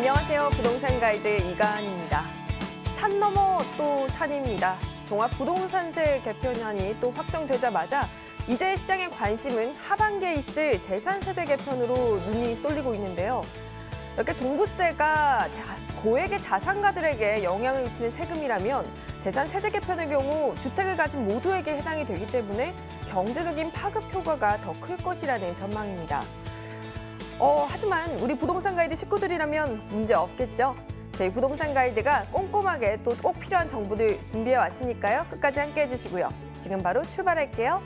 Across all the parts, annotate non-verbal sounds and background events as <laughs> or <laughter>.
안녕하세요. 부동산 가이드 이가은입니다. 산 넘어 또 산입니다. 종합 부동산세 개편안이 또 확정되자마자 이제 시장의 관심은 하반기에 있을 재산세제 개편으로 눈이 쏠리고 있는데요. 이렇게 종부세가 고액의 자산가들에게 영향을 미치는 세금이라면 재산세제 개편의 경우 주택을 가진 모두에게 해당이 되기 때문에 경제적인 파급 효과가 더 클 것이라는 전망입니다. 어, 하지만 우리 부동산 가이드 식구들이라면 문제 없겠죠. 저희 부동산 가이드가 꼼꼼하게 또 꼭 필요한 정보들 준비해 왔으니까요. 끝까지 함께 해주시고요. 지금 바로 출발할게요.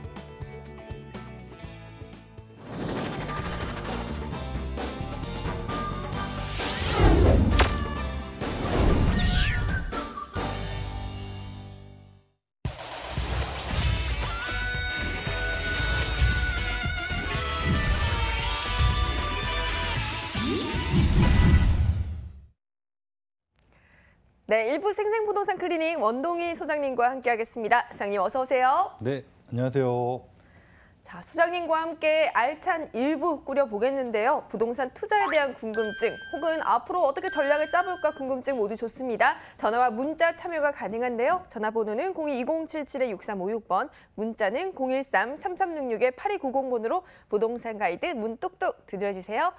네, 일부 생생부동산 클리닉 원동희 소장님과 함께하겠습니다. 소장님 어서 오세요. 네, 안녕하세요. 자, 소장님과 함께 알찬 일부 꾸려보겠는데요. 부동산 투자에 대한 궁금증 혹은 앞으로 어떻게 전략을 짜볼까 궁금증 모두 좋습니다. 전화와 문자 참여가 가능한데요. 전화번호는 02077-6356번, 2 문자는 013-3366-8290번으로 부동산 가이드 문뚝뚝 들려주세요.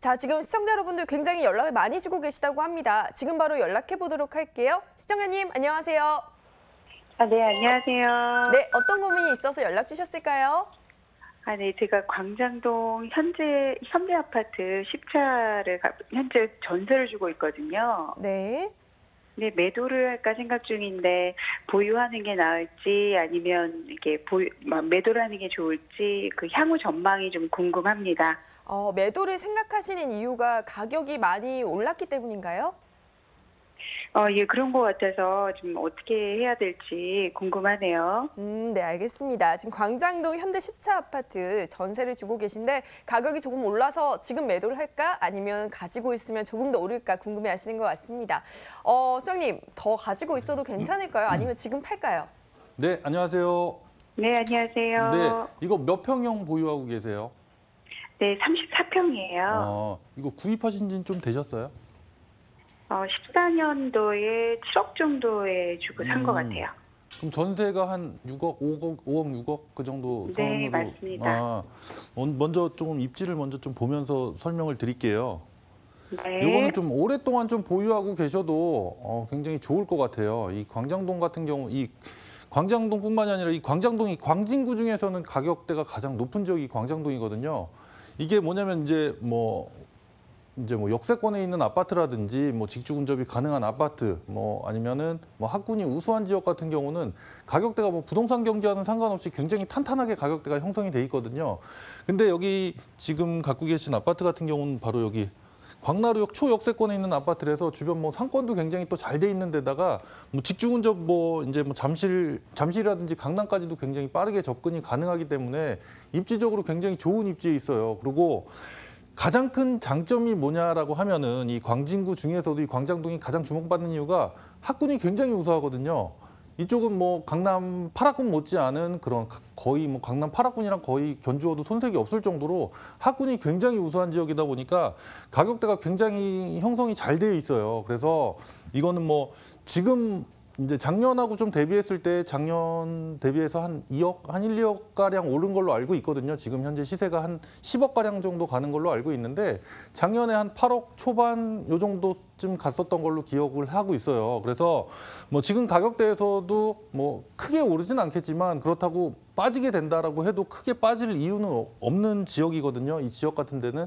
자, 지금 시청자 여러분들 굉장히 연락을 많이 주고 계시다고 합니다. 지금 바로 연락해 보도록 할게요. 시청자님, 안녕하세요. 아, 네, 안녕하세요. 네, 어떤 고민이 있어서 연락 주셨을까요? 아, 네, 제가 광장동 현재 현대 아파트 10차를 현재 전세를 주고 있거든요. 네. 네, 매도를 할까 생각 중인데 보유하는 게 나을지 아니면 이게 보유, 매도를 하는 게 좋을지 그 향후 전망이 좀 궁금합니다. 어, 매도를 생각하시는 이유가 가격이 많이 올랐기 때문인가요? 어, 예, 그런 것 같아서 좀 어떻게 해야 될지 궁금하네요. 음, 네, 알겠습니다. 지금 광장동 현대 10차 아파트 전세를 주고 계신데 가격이 조금 올라서 지금 매도를 할까? 아니면 가지고 있으면 조금 더 오를까 궁금해 하시는 것 같습니다. 어, 수장님, 더 가지고 있어도 괜찮을까요? 아니면 지금 팔까요? 네, 안녕하세요. 네, 안녕하세요. 네, 이거 몇 평형 보유하고 계세요? 네, 34평이에요. 어, 아, 이거 구입하신 지는 좀 되셨어요? 어, 14년도에 7억 정도에 주고 산것 음. 같아요. 그럼 전세가 한 6억, 5억, 5억, 6억 그 정도 네, 상황으로. 맞습니다. 아, 먼- 저좀 입지를 먼저 좀 보면서 설명을 드릴게요. 네. 요거는 좀 오랫동안 좀 보유하고 계셔도 어, 굉장히 좋을 것 같아요. 이 광장동 같은 경우 이 광장동뿐만이 아니라 이 광장동이 광진구 중에서는 가격대가 가장 높은 지역이 광장동이거든요. 이게 뭐냐면 이제 뭐 이제 뭐 역세권에 있는 아파트라든지 뭐 직주 근접이 가능한 아파트 뭐 아니면은 뭐 학군이 우수한 지역 같은 경우는 가격대가 뭐 부동산 경제와는 상관없이 굉장히 탄탄하게 가격대가 형성이 돼 있거든요. 근데 여기 지금 갖고 계신 아파트 같은 경우는 바로 여기 광나루역 초역세권에 있는 아파트라서 주변 뭐 상권도 굉장히 또 잘 돼 있는 데다가 뭐 직주근접 뭐 이제 뭐 잠실 잠실이라든지 강남까지도 굉장히 빠르게 접근이 가능하기 때문에 입지적으로 굉장히 좋은 입지에 있어요. 그리고 가장 큰 장점이 뭐냐라고 하면은 이 광진구 중에서도 이 광장동이 가장 주목받는 이유가 학군이 굉장히 우수하거든요. 이쪽은 뭐 강남 파라군 못지않은 그런 거의 뭐 강남 파라군이랑 거의 견주어도 손색이 없을 정도로 학군이 굉장히 우수한 지역이다 보니까 가격대가 굉장히 형성이 잘 되어 있어요. 그래서 이거는 뭐 지금 이제 작년하고 좀 대비했을 때 작년 대비해서 한 2억, 한 1, 2억 가량 오른 걸로 알고 있거든요. 지금 현재 시세가 한 10억 가량 정도 가는 걸로 알고 있는데 작년에 한 8억 초반 요 정도쯤 갔었던 걸로 기억을 하고 있어요. 그래서 뭐 지금 가격대에서도 뭐 크게 오르진 않겠지만 그렇다고 빠지게 된다라고 해도 크게 빠질 이유는 없는 지역이거든요. 이 지역 같은 데는.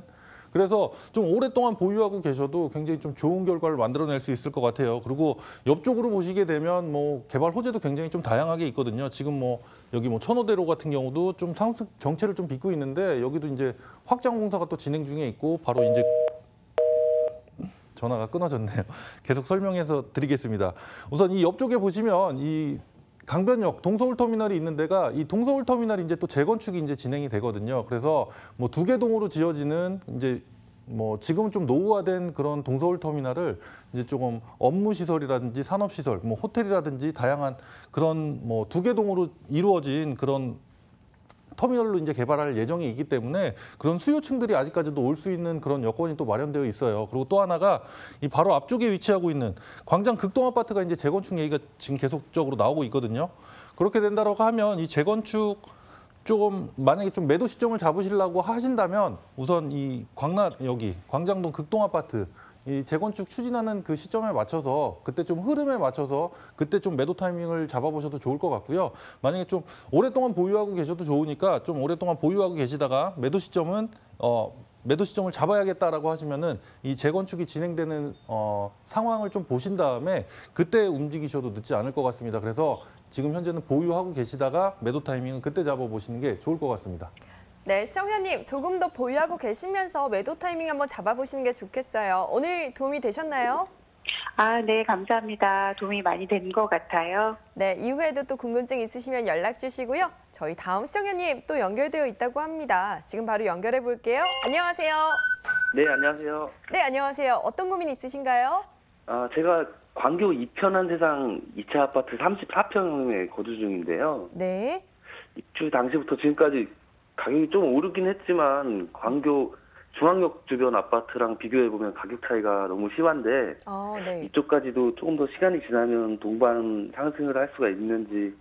그래서 좀 오랫동안 보유하고 계셔도 굉장히 좀 좋은 결과를 만들어낼 수 있을 것 같아요. 그리고 옆쪽으로 보시게 되면 뭐 개발 호재도 굉장히 좀 다양하게 있거든요. 지금 뭐 여기 뭐 천호대로 같은 경우도 좀 상승 정체를 좀 빚고 있는데 여기도 이제 확장 공사가 또 진행 중에 있고 바로 이제 전화가 끊어졌네요. <laughs> 계속 설명해서 드리겠습니다. 우선 이 옆쪽에 보시면 이 강변역 동서울터미널이 있는 데가 이 동서울터미널이 이제 또 재건축이 이제 진행이 되거든요. 그래서 뭐 두 개 동으로 지어지는 이제 뭐 지금 좀 노후화된 그런 동서울 터미널을 이제 조금 업무 시설이라든지 산업 시설, 뭐 호텔이라든지 다양한 그런 뭐 두 개 동으로 이루어진 그런 터미널로 이제 개발할 예정이 기 때문에 그런 수요층들이 아직까지도 올 수 있는 그런 여건이 또 마련되어 있어요. 그리고 또 하나가 이 바로 앞쪽에 위치하고 있는 광장 극동 아파트가 이제 재건축 얘기가 지금 계속적으로 나오고 있거든요. 그렇게 된다라고 하면 이 재건축 조금 만약에 좀 매도 시점을 잡으시려고 하신다면 우선 이 광나 여기 광장동 극동 아파트 이 재건축 추진하는 그 시점에 맞춰서 그때 좀 흐름에 맞춰서 그때 좀 매도 타이밍을 잡아보셔도 좋을 것 같고요. 만약에 좀 오랫동안 보유하고 계셔도 좋으니까 좀 오랫동안 보유하고 계시다가 매도 시점은 어 매도 시점을 잡아야겠다라고 하시면은 이 재건축이 진행되는 어, 상황을 좀 보신 다음에 그때 움직이셔도 늦지 않을 것 같습니다. 그래서 지금 현재는 보유하고 계시다가 매도 타이밍은 그때 잡아보시는 게 좋을 것 같습니다. 네, 시청자님 조금 더 보유하고 계시면서 매도 타이밍 한번 잡아보시는 게 좋겠어요. 오늘 도움이 되셨나요? 아, 네, 감사합니다. 도움이 많이 된 것 같아요. 네, 이후에도 또 궁금증 있으시면 연락 주시고요. 저희 다음 시청자님 또 연결되어 있다고 합니다. 지금 바로 연결해 볼게요. 안녕하세요. 네, 안녕하세요. 네, 안녕하세요. 어떤 고민 있으신가요? 아, 제가 광교 2편한 세상 2차 아파트 34평에 거주 중인데요. 네. 입주 당시부터 지금까지 가격이 좀 오르긴 했지만 광교 중앙역 주변 아파트랑 비교해 보면 가격 차이가 너무 심한데 아, 네. 이쪽까지도 조금 더 시간이 지나면 동반 상승을 할 수가 있는지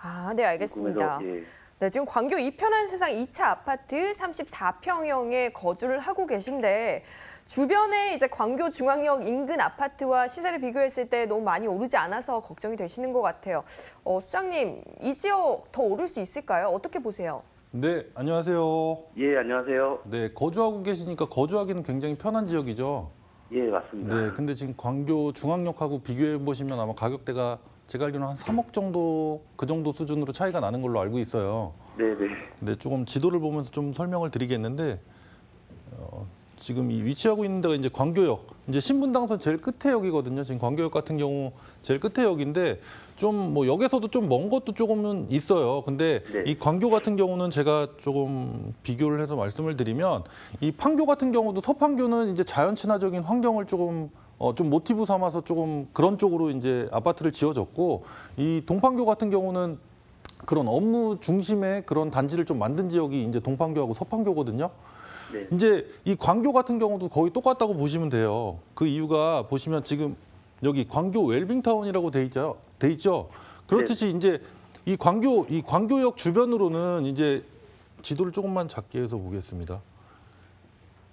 아, 네 알겠습니다. 궁금해서, 예. 네, 지금 광교 이편한 세상 2차 아파트 34평형에 거주를 하고 계신데 주변에 이제 광교 중앙역 인근 아파트와 시세를 비교했을 때 너무 많이 오르지 않아서 걱정이 되시는 것 같아요. 어, 수장님, 이 지역 더 오를 수 있을까요? 어떻게 보세요? 네, 안녕하세요. 예, 안녕하세요. 네, 거주하고 계시니까 거주하기는 굉장히 편한 지역이죠. 예, 맞습니다. 네, 근데 지금 광교 중앙역하고 비교해 보시면 아마 가격대가 제가 알기로는 한 3억 정도 그 정도 수준으로 차이가 나는 걸로 알고 있어요. 네, 네. 네, 조금 지도를 보면서 좀 설명을 드리겠는데 어, 지금 이 위치하고 있는 데가 이제 광교역. 이제 신분당선 제일 끝에 역이거든요. 지금 광교역 같은 경우 제일 끝에 역인데 좀 뭐 역에서도 좀 먼 것도 조금은 있어요. 근데 네. 이 광교 같은 경우는 제가 조금 비교를 해서 말씀을 드리면 이 판교 같은 경우도 서판교는 이제 자연 친화적인 환경을 조금 어, 좀 모티브 삼아서 조금 그런 쪽으로 이제 아파트를 지어졌고 이 동판교 같은 경우는 그런 업무 중심의 그런 단지를 좀 만든 지역이 이제 동판교하고 서판교거든요. 네. 이제 이 광교 같은 경우도 거의 똑같다고 보시면 돼요. 그 이유가 보시면 지금 여기 광교 웰빙타운이라고 돼 있죠. 돼 있죠. 그렇듯이 네. 이제 이 광교 이 광교역 주변으로는 이제 지도를 조금만 작게 해서 보겠습니다.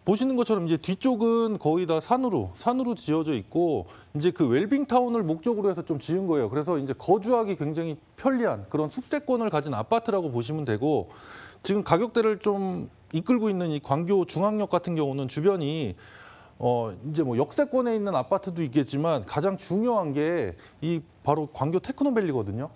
보시는 것처럼 이제 뒤쪽은 거의 다 산으로 산으로 지어져 있고 이제 그 웰빙타운을 목적으로 해서 좀 지은 거예요. 그래서 이제 거주하기 굉장히 편리한 그런 숲세권을 가진 아파트라고 보시면 되고 지금 가격대를 좀 이끌고 있는 이 광교 중앙역 같은 경우는 주변이 어 이제 뭐 역세권에 있는 아파트도 있겠지만 가장 중요한 게 이 바로 광교 테크노밸리거든요.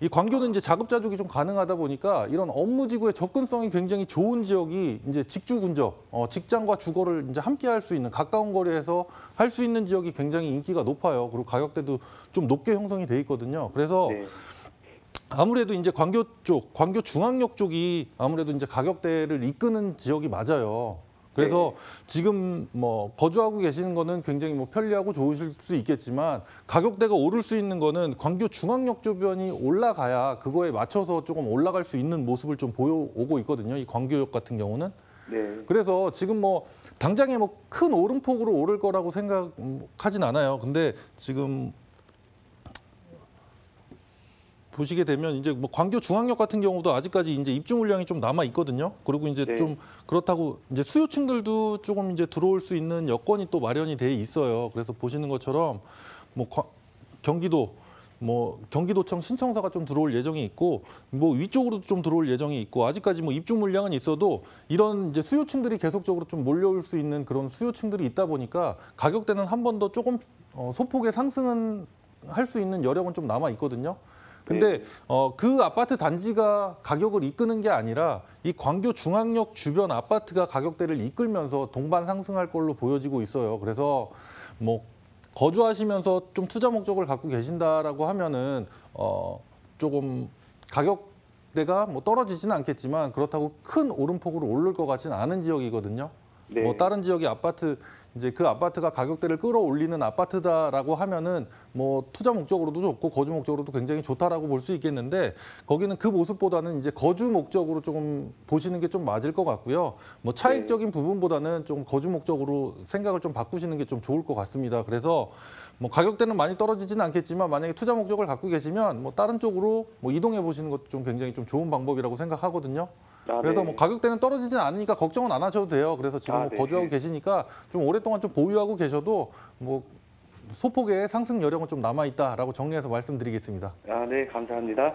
이 광교는 이제 자급자족이 좀 가능하다 보니까 이런 업무 지구의 접근성이 굉장히 좋은 지역이 이제 직주 근접, 어, 직장과 주거를 이제 함께 할 수 있는 가까운 거리에서 할 수 있는 지역이 굉장히 인기가 높아요. 그리고 가격대도 좀 높게 형성이 돼 있거든요. 그래서 네. 아무래도 이제 광교 쪽, 광교 중앙역 쪽이 아무래도 이제 가격대를 이끄는 지역이 맞아요. 그래서 네. 지금 뭐 거주하고 계시는 거는 굉장히 뭐 편리하고 좋으실 수 있겠지만 가격대가 오를 수 있는 거는 광교 중앙역 주변이 올라가야 그거에 맞춰서 조금 올라갈 수 있는 모습을 좀 보여오고 있거든요. 이 광교역 같은 경우는. 네. 그래서 지금 뭐 당장에 뭐 큰 오름폭으로 오를 거라고 생각하진 않아요. 근데 지금 보시게 되면 이제 뭐 광교 중앙역 같은 경우도 아직까지 이제 입주 물량이 좀 남아 있거든요. 그리고 이제 네. 좀 그렇다고 이제 수요층들도 조금 이제 들어올 수 있는 여건이 또 마련이 돼 있어요. 그래서 보시는 것처럼 뭐 경기도 뭐 경기도청 신청서가 좀 들어올 예정이 있고 뭐 위쪽으로도 좀 들어올 예정이 있고 아직까지 뭐 입주 물량은 있어도 이런 이제 수요층들이 계속적으로 좀 몰려올 수 있는 그런 수요층들이 있다 보니까 가격대는 한 번 더 조금 어, 소폭의 상승은 할 수 있는 여력은 좀 남아 있거든요. 근데 네. 어, 그 아파트 단지가 가격을 이끄는 게 아니라 이 광교 중앙역 주변 아파트가 가격대를 이끌면서 동반 상승할 걸로 보여지고 있어요. 그래서 뭐 거주하시면서 좀 투자 목적을 갖고 계신다라고 하면은 어, 조금 가격대가 뭐 떨어지지는 않겠지만 그렇다고 큰 오름폭으로 오를 것 같지는 않은 지역이거든요. 뭐 네. 뭐 다른 지역의 아파트 이제 그 아파트가 가격대를 끌어올리는 아파트다라고 하면은 뭐 투자 목적으로도 좋고 거주 목적으로도 굉장히 좋다라고 볼 수 있겠는데 거기는 그 모습보다는 이제 거주 목적으로 조금 보시는 게 좀 맞을 것 같고요. 뭐 네. 차익적인 네. 부분보다는 좀 거주 목적으로 생각을 좀 바꾸시는 게 좀 좋을 것 같습니다. 그래서 뭐 가격대는 많이 떨어지지는 않겠지만 만약에 투자 목적을 갖고 계시면 뭐 다른 쪽으로 뭐 이동해 보시는 것도 좀 굉장히 좀 좋은 방법이라고 생각하거든요. 아, 그래서 네. 뭐 가격대는 떨어지진 않으니까 걱정은 안 하셔도 돼요. 그래서 지금 아, 뭐 네. 거주하고 계시니까 좀 오랫동안 좀 보유하고 계셔도 뭐 소폭의 상승 여력은 좀 남아 있다라고 정리해서 말씀드리겠습니다. 아, 네, 감사합니다.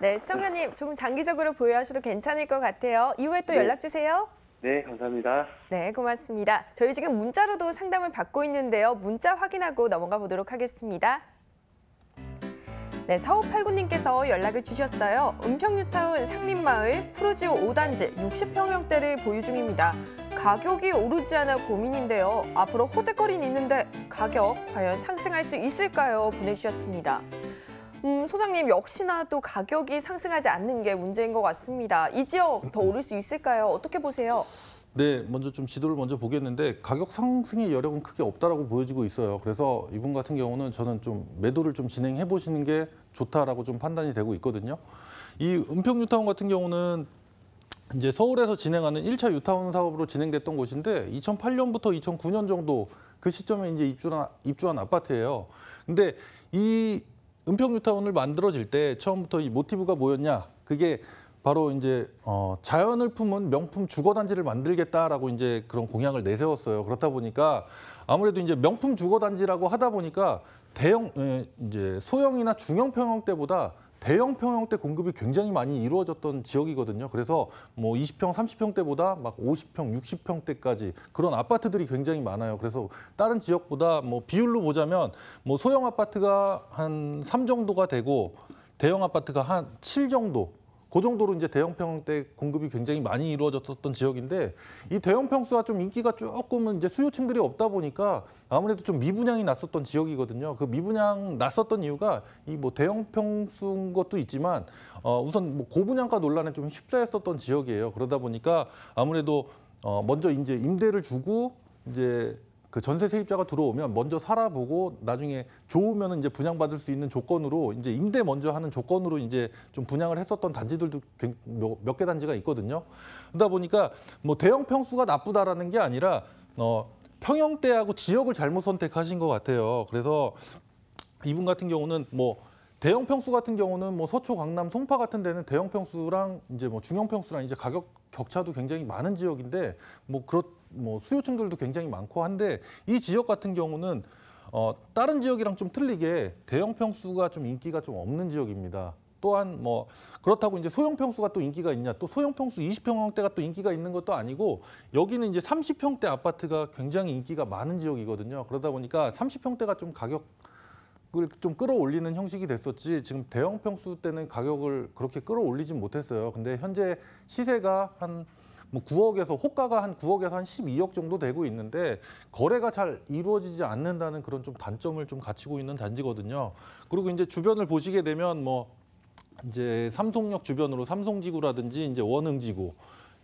네, 시청자님 조금 장기적으로 보유하셔도 괜찮을 것 같아요. 이후에 또 네. 연락 주세요. 네, 감사합니다. 네, 고맙습니다. 저희 지금 문자로도 상담을 받고 있는데요. 문자 확인하고 넘어가 보도록 하겠습니다. 네, 4589님께서 연락을 주셨어요. 은평뉴타운 상림마을 푸르지오 5단지 60평형대를 보유 중입니다. 가격이 오르지 않아 고민인데요. 앞으로 호재거리는 있는데 가격 과연 상승할 수 있을까요? 보내주셨습니다. 음, 소장님 역시나 또 가격이 상승하지 않는 게 문제인 것 같습니다. 이 지역 더 오를 수 있을까요? 어떻게 보세요? 네, 먼저 좀 지도를 먼저 보겠는데 가격 상승의 여력은 크게 없다라고 보여지고 있어요. 그래서 이분 같은 경우는 저는 좀 매도를 좀 진행해 보시는 게 좋다라고 좀 판단이 되고 있거든요. 이 은평 유타운 같은 경우는 이제 서울에서 진행하는 1차 유타운 사업으로 진행됐던 곳인데 2008년부터 2009년 정도 그 시점에 이제 입주한 입주한 아파트예요. 근데 이 은평 유타운을 만들어질 때 처음부터 이 모티브가 뭐였냐? 그게 바로 이제 어, 자연을 품은 명품 주거 단지를 만들겠다라고 이제 그런 공약을 내세웠어요. 그렇다 보니까 아무래도 이제 명품 주거 단지라고 하다 보니까 대형 이제 소형이나 중형 평형 때보다 대형 평형 때 공급이 굉장히 많이 이루어졌던 지역이거든요. 그래서 뭐 20평, 30평 때보다 막 50평, 60평 때까지 그런 아파트들이 굉장히 많아요. 그래서 다른 지역보다 뭐 비율로 보자면 뭐 소형 아파트가 한 3 정도가 되고 대형 아파트가 한 7 정도 그 정도로 이제 대형평 때 공급이 굉장히 많이 이루어졌던 었 지역인데 이 대형평수가 좀 인기가 조금은 이제 수요층들이 없다 보니까 아무래도 좀 미분양이 났었던 지역이거든요. 그 미분양 났었던 이유가 이 뭐 대형평수인 것도 있지만 어 우선 뭐 고분양가 논란에 좀 휩싸였었던 지역이에요. 그러다 보니까 아무래도 어 먼저 이제 임대를 주고 이제 그 전세 세입자가 들어오면 먼저 살아보고 나중에 좋으면은 이제 분양받을 수 있는 조건으로 이제 임대 먼저 하는 조건으로 이제 좀 분양을 했었던 단지들도 몇 개 단지가 있거든요. 그러다 보니까 뭐 대형 평수가 나쁘다라는 게 아니라 어 평형대하고 지역을 잘못 선택하신 것 같아요. 그래서 이분 같은 경우는 뭐 대형 평수 같은 경우는 뭐 서초, 강남, 송파 같은 데는 대형 평수랑 이제 뭐 중형 평수랑 이제 가격 격차도 굉장히 많은 지역인데 뭐 그렇 뭐 수요층들도 굉장히 많고 한데 이 지역 같은 경우는 어, 다른 지역이랑 좀 틀리게 대형 평수가 좀 인기가 좀 없는 지역입니다. 또한 뭐 그렇다고 이제 소형 평수가 또 인기가 있냐 또 소형 평수 20평형대가 또 인기가 있는 것도 아니고 여기는 이제 30평대 아파트가 굉장히 인기가 많은 지역이거든요. 그러다 보니까 30평대가 좀 가격 을좀 끌어올리는 형식이 됐었지 지금 대형 평수 때는 가격을 그렇게 끌어올리진 못했어요. 근데 현재 시세가 한뭐 9억에서 호가가 한 9억에서 한 12억 정도 되고 있는데 거래가 잘 이루어지지 않는다는 그런 좀 단점을 좀 갖추고 있는 단지거든요. 그리고 이제 주변을 보시게 되면 뭐 이제 삼성역 주변으로 삼성지구라든지 이제 원흥지구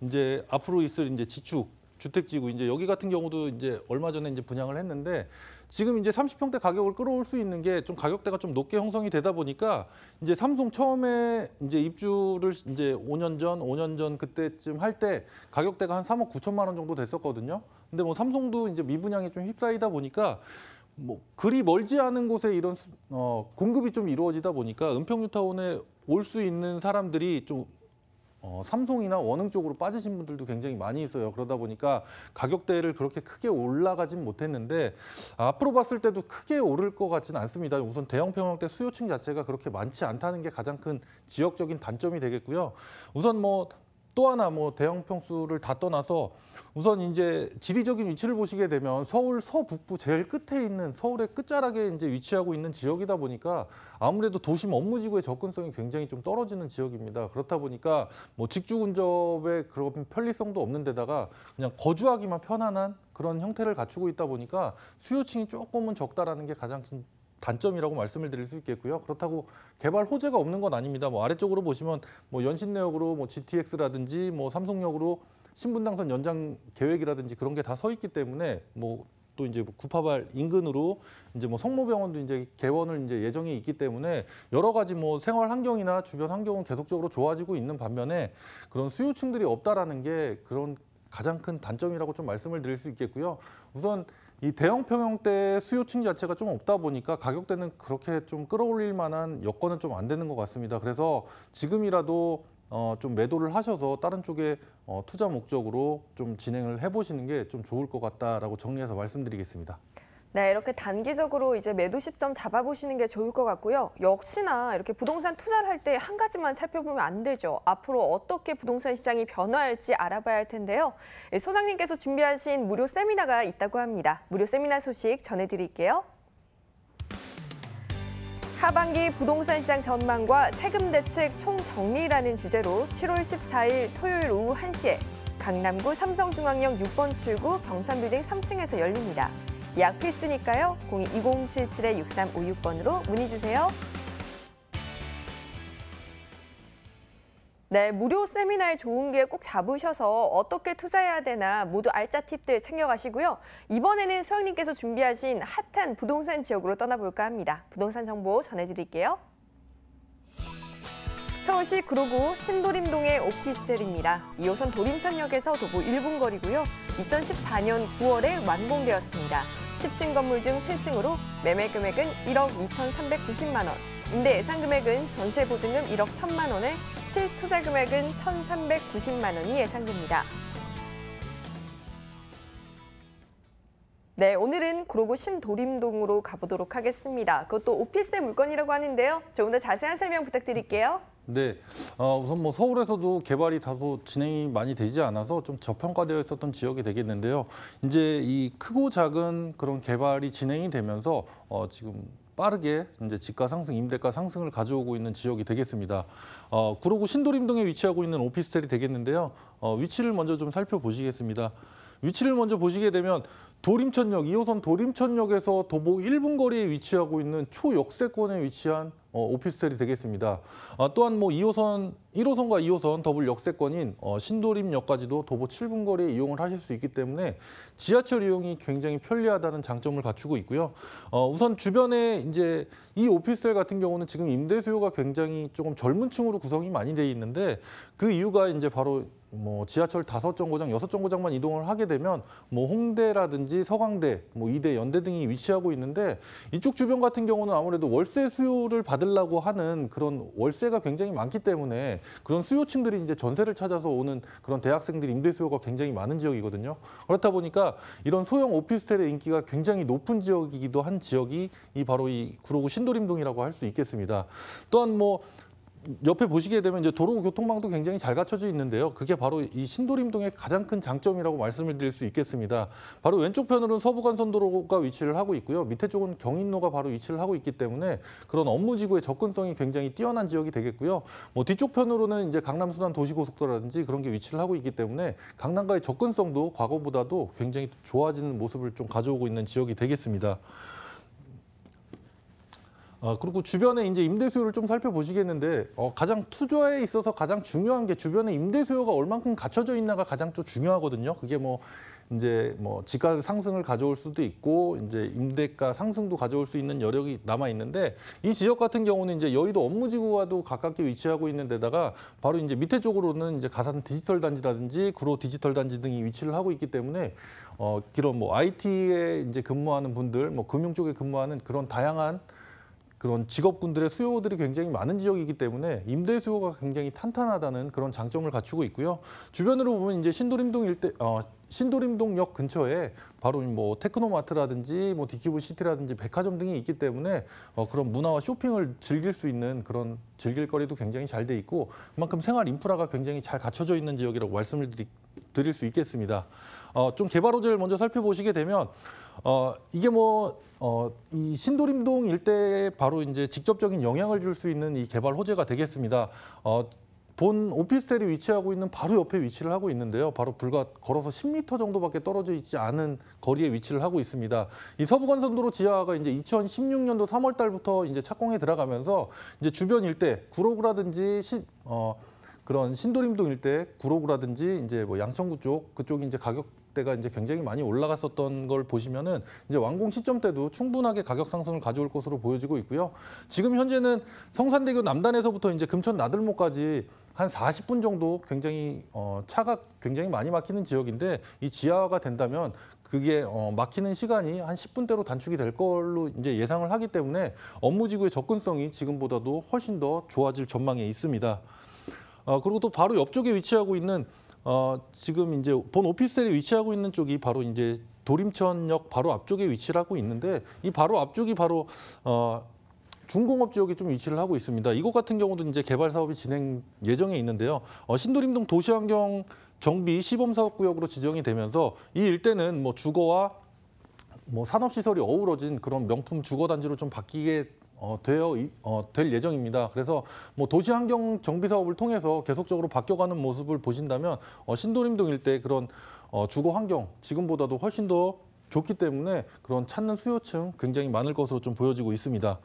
이제 앞으로 있을 이제 지축 주택지구 이제 여기 같은 경우도 이제 얼마 전에 이제 분양을 했는데 지금 이제 30평대 가격을 끌어올 수 있는 게 좀 가격대가 좀 높게 형성이 되다 보니까 이제 삼성 처음에 이제 입주를 이제 5년 전, 5년 전 그때쯤 할 때 가격대가 한 3억 9천만 원 정도 됐었거든요. 근데 뭐 삼성도 이제 미분양에 좀 휩싸이다 보니까 뭐 그리 멀지 않은 곳에 이런 어, 공급이 좀 이루어지다 보니까 은평 뉴타운에 올 수 있는 사람들이 좀 어, 삼성이나 원흥 쪽으로 빠지신 분들도 굉장히 많이 있어요. 그러다 보니까 가격대를 그렇게 크게 올라가진 못했는데 앞으로 봤을 때도 크게 오를 것 같지는 않습니다. 우선 대형 평형대 수요층 자체가 그렇게 많지 않다는 게 가장 큰 지역적인 단점이 되겠고요. 우선 뭐또 하나 뭐 대형 평수를 다 떠나서 우선 이제 지리적인 위치를 보시게 되면 서울 서북부 제일 끝에 있는 서울의 끝자락에 이제 위치하고 있는 지역이다 보니까 아무래도 도심 업무지구의 접근성이 굉장히 좀 떨어지는 지역입니다. 그렇다 보니까 뭐 직주근접의 그런 편리성도 없는 데다가 그냥 거주하기만 편안한 그런 형태를 갖추고 있다 보니까 수요층이 조금은 적다라는 게 가장 단점이라고 말씀을 드릴 수 있겠고요. 그렇다고 개발 호재가 없는 건 아닙니다. 뭐 아래쪽으로 보시면 뭐 연신내역으로 뭐 GTX라든지 뭐 삼성역으로 신분당선 연장 계획이라든지 그런 게 다 서 있기 때문에 뭐 또 이제 뭐 구파발 인근으로 이제 뭐 성모병원도 이제 개원을 이제 예정이 있기 때문에 여러 가지 뭐 생활 환경이나 주변 환경은 계속적으로 좋아지고 있는 반면에 그런 수요층들이 없다라는 게 그런 가장 큰 단점이라고 좀 말씀을 드릴 수 있겠고요. 우선 이 대형 평형 때 수요층 자체가 좀 없다 보니까 가격대는 그렇게 좀 끌어올릴 만한 여건은 좀 안 되는 것 같습니다. 그래서 지금이라도 어, 좀 매도를 하셔서 다른 쪽에 어, 투자 목적으로 좀 진행을 해보시는 게 좀 좋을 것 같다라고 정리해서 말씀드리겠습니다. 네, 이렇게 단기적으로 이제 매도 시점 잡아보시는 게 좋을 것 같고요. 역시나 이렇게 부동산 투자를 할 때 한 가지만 살펴보면 안 되죠. 앞으로 어떻게 부동산 시장이 변화할지 알아봐야 할 텐데요. 예, 소장님께서 준비하신 무료 세미나가 있다고 합니다. 무료 세미나 소식 전해드릴게요. 하반기 부동산 시장 전망과 세금 대책 총정리라는 주제로 7월 14일 토요일 오후 1시에 강남구 삼성중앙역 6번 출구 경산빌딩 3층에서 열립니다. 약 필수니까요. 02-2077-6356번으로 문의 주세요. 네, 무료 세미나에 좋은 게 꼭 잡으셔서 어떻게 투자해야 되나 모두 알짜 팁들 챙겨가시고요. 이번에는 수영님께서 준비하신 핫한 부동산 지역으로 떠나볼까 합니다. 부동산 정보 전해드릴게요. 서울시 구로구 신도림동의 오피스텔입니다. 2호선 도림천역에서 도보 1분 거리고요. 2014년 9월에 완공되었습니다. 10층 건물 중 7층으로 매매 금액은 1억 2,390만 원, 임대 예상 금액은 전세 보증금 1억 1천만 원에 실투자 금액은 1,390만 원이 예상됩니다. 네, 오늘은 구로구 신도림동으로 가보도록 하겠습니다. 그것도 오피스텔 물건이라고 하는데요. 조금 더 자세한 설명 부탁드릴게요. 네, 어, 우선 뭐 서울에서도 개발이 다소 진행이 많이 되지 않아서 좀 저평가되어 있었던 지역이 되겠는데요. 이제 이 크고 작은 그런 개발이 진행이 되면서 어, 지금 빠르게 이제 집가 상승, 임대가 상승을 가져오고 있는 지역이 되겠습니다. 어, 구로구 신도림 동에 위치하고 있는 오피스텔이 되겠는데요. 어, 위치를 먼저 좀 살펴보시겠습니다. 위치를 먼저 보시게 되면 도림천역, 2호선 도림천역에서 도보 1분 거리에 위치하고 있는 초역세권에 위치한 어, 오피스텔이 되겠습니다. 아, 또한 뭐 2호선, 1호선과 2호선 더블 역세권인 어, 신도림역까지도 도보 7분 거리에 이용을 하실 수 있기 때문에 지하철 이용이 굉장히 편리하다는 장점을 갖추고 있고요. 어, 우선 주변에 이제 이 오피스텔 같은 경우는 지금 임대 수요가 굉장히 조금 젊은 층으로 구성이 많이 돼 있는데 그 이유가 이제 바로 뭐 지하철 다섯 정거장 여섯 정거장만 이동을 하게 되면 뭐 홍대라든지 서강대, 뭐 이대, 연대 등이 위치하고 있는데 이쪽 주변 같은 경우는 아무래도 월세 수요를 받으려고 하는 그런 월세가 굉장히 많기 때문에 그런 수요층들이 이제 전세를 찾아서 오는 그런 대학생들 임대 수요가 굉장히 많은 지역이거든요. 그렇다 보니까 이런 소형 오피스텔의 인기가 굉장히 높은 지역이기도 한 지역이 이 바로 이 구로구 신도림동이라고 할 수 있겠습니다. 또한 뭐 옆에 보시게 되면 이제 도로 교통망도 굉장히 잘 갖춰져 있는데요. 그게 바로 이 신도림동의 가장 큰 장점이라고 말씀을 드릴 수 있겠습니다. 바로 왼쪽 편으로는 서부간선도로가 위치를 하고 있고요. 밑에 쪽은 경인로가 바로 위치를 하고 있기 때문에 그런 업무 지구의 접근성이 굉장히 뛰어난 지역이 되겠고요. 뭐 뒤쪽 편으로는 이제 강남 순환 도시고속도로라든지 그런 게 위치를 하고 있기 때문에 강남과의 접근성도 과거보다도 굉장히 좋아지는 모습을 좀 가져오고 있는 지역이 되겠습니다. 어, 그리고 주변에 이제 임대 수요를 좀 살펴보시겠는데 어, 가장 투자에 있어서 가장 중요한 게 주변에 임대 수요가 얼만큼 갖춰져 있나가 가장 좀 중요하거든요. 그게 뭐 이제 뭐 집가 상승을 가져올 수도 있고 이제 임대가 상승도 가져올 수 있는 여력이 남아 있는데 이 지역 같은 경우는 이제 여의도 업무지구와도 가깝게 위치하고 있는 데다가 바로 이제 밑에 쪽으로는 이제 가산 디지털 단지라든지 구로 디지털 단지 등이 위치를 하고 있기 때문에 어, 그런뭐 IT에 이제 근무하는 분들, 뭐 금융 쪽에 근무하는 그런 다양한 그런 직업군들의 수요들이 굉장히 많은 지역이기 때문에 임대 수요가 굉장히 탄탄하다는 그런 장점을 갖추고 있고요. 주변으로 보면 이제 신도림동 일대 어, 신도림동역 근처에 바로 뭐 테크노마트라든지 뭐 디큐브 시티라든지 백화점 등이 있기 때문에 어, 그런 문화와 쇼핑을 즐길 수 있는 그런 즐길 거리도 굉장히 잘 돼 있고 그만큼 생활 인프라가 굉장히 잘 갖춰져 있는 지역이라고 말씀을 드리, 드릴 수 있겠습니다. 어, 좀 개발 호재를 먼저 살펴보시게 되면 어, 이게 뭐, 어, 이 신도림동 일대에 바로 이제 직접적인 영향을 줄 수 있는 이 개발 호재가 되겠습니다. 어, 본 오피스텔이 위치하고 있는 바로 옆에 위치를 하고 있는데요. 바로 불과 걸어서 10m 정도밖에 떨어져 있지 않은 거리에 위치를 하고 있습니다. 이 서부간선도로 지하가 이제 2016년도 3월 달부터 이제 착공에 들어가면서 이제 주변 일대, 구로구라든지 시, 어, 그런 신도림동 일대 구로구라든지 이제 뭐 양천구 쪽 그쪽이 이제 가격대가 이제 굉장히 많이 올라갔었던 걸 보시면은 이제 완공 시점 때도 충분하게 가격 상승을 가져올 것으로 보여지고 있고요. 지금 현재는 성산대교 남단에서부터 이제 금천 나들목까지 한 40분 정도 굉장히 어 차가 굉장히 많이 막히는 지역인데 이 지하화가 된다면 그게 어 막히는 시간이 한 10분대로 단축이 될 걸로 이제 예상을 하기 때문에 업무 지구의 접근성이 지금보다도 훨씬 더 좋아질 전망에 있습니다. 어, 그리고 또 바로 옆쪽에 위치하고 있는 어, 지금 이제 본 오피스텔에 위치하고 있는 쪽이 바로 이제 도림천역 바로 앞쪽에 위치를 하고 있는데 이 바로 앞쪽이 바로 어, 중공업 지역에 좀 위치를 하고 있습니다. 이곳 같은 경우도 이제 개발 사업이 진행 예정에 있는데요. 어, 신도림동 도시환경 정비 시범 사업 구역으로 지정이 되면서 이 일대는 뭐 주거와 뭐 산업시설이 어우러진 그런 명품 주거단지로 좀 바뀌게 어, 되어 어, 될 예정입니다. 그래서 뭐 도시 환경 정비 사업을 통해서 계속적으로 바뀌어가는 모습을 보신다면 어, 신도림동 일대 그런 어, 주거 환경 지금보다도 훨씬 더 좋기 때문에 그런 찾는 수요층 굉장히 많을 것으로 좀 보여지고 있습니다.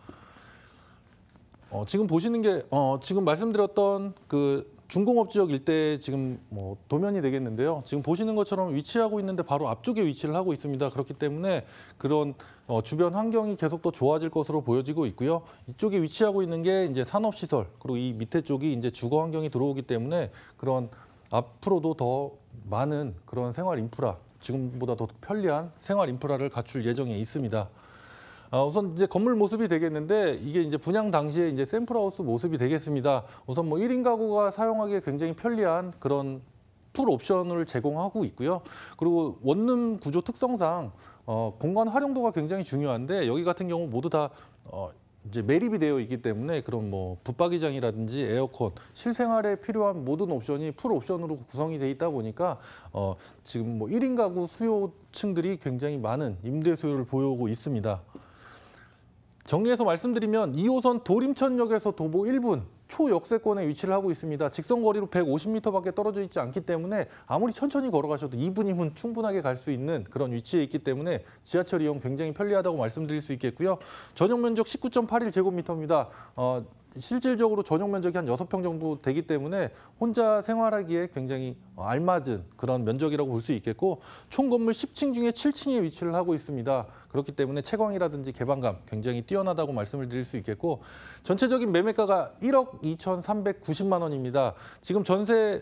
어, 지금 보시는 게 어, 지금 말씀드렸던 그 중공업 지역 일대 지금 뭐 도면이 되겠는데요. 지금 보시는 것처럼 위치하고 있는데 바로 앞쪽에 위치를 하고 있습니다. 그렇기 때문에 그런 어, 주변 환경이 계속 더 좋아질 것으로 보여지고 있고요. 이쪽에 위치하고 있는 게 이제 산업시설 그리고 이 밑에 쪽이 이제 주거 환경이 들어오기 때문에 그런 앞으로도 더 많은 그런 생활 인프라 지금보다 더 편리한 생활 인프라를 갖출 예정에 있습니다. 어, 우선 이제 건물 모습이 되겠는데 이게 이제 분양 당시에 이제 샘플하우스 모습이 되겠습니다. 우선 뭐 1인 가구가 사용하기에 굉장히 편리한 그런 풀 옵션을 제공하고 있고요. 그리고 원룸 구조 특성상 어, 공간 활용도가 굉장히 중요한데 여기 같은 경우 모두 다 어, 이제 매립이 되어 있기 때문에 그런 뭐 붙박이장이라든지 에어컨, 실생활에 필요한 모든 옵션이 풀 옵션으로 구성이 돼 있다 보니까 어 지금 뭐 1인 가구 수요층들이 굉장히 많은 임대 수요를 보이고 있습니다. 정리해서 말씀드리면 2호선 도림천역에서 도보 1분 초역세권에 위치를 하고 있습니다. 직선거리로 150m밖에 떨어져 있지 않기 때문에 아무리 천천히 걸어가셔도 2분이면 충분하게 갈 수 있는 그런 위치에 있기 때문에 지하철 이용 굉장히 편리하다고 말씀드릴 수 있겠고요. 전용 면적 19.81제곱미터입니다. 어, 실질적으로 전용 면적이 한 여섯 평 정도 되기 때문에 혼자 생활하기에 굉장히 알맞은 그런 면적이라고 볼 수 있겠고 총 건물 10층 중에 7층에 위치를 하고 있습니다. 그렇기 때문에 채광이라든지 개방감 굉장히 뛰어나다고 말씀을 드릴 수 있겠고 전체적인 매매가가 1억 2,390만 원입니다. 지금 전세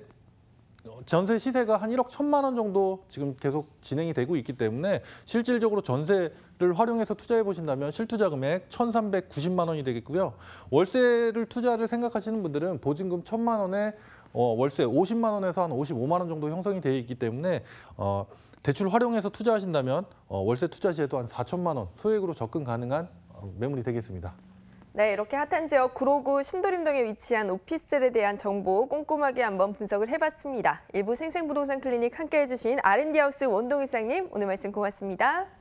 전세 시세가 한 1억 1 천만 원 정도 지금 계속 진행이 되고 있기 때문에 실질적으로 전세를 활용해서 투자해 보신다면 실투자 금액 1,390만 원이 되겠고요. 월세를 투자를 생각하시는 분들은 보증금 1,000만 원에 어, 월세 50만 원에서 한 55만 원 정도 형성이 되어 있기 때문에 어, 대출 활용해서 투자하신다면 어, 월세 투자 시에도 한 4천만 원 소액으로 접근 가능한 어, 매물이 되겠습니다. 네, 이렇게 핫한 지역 구로구 신도림 동에 위치한 오피스텔에 대한 정보 꼼꼼하게 한번 분석을 해봤습니다. 일부 생생부동산 클리닉 함께해 주신 R&D 하우스 원동 일상님 오늘 말씀 고맙습니다.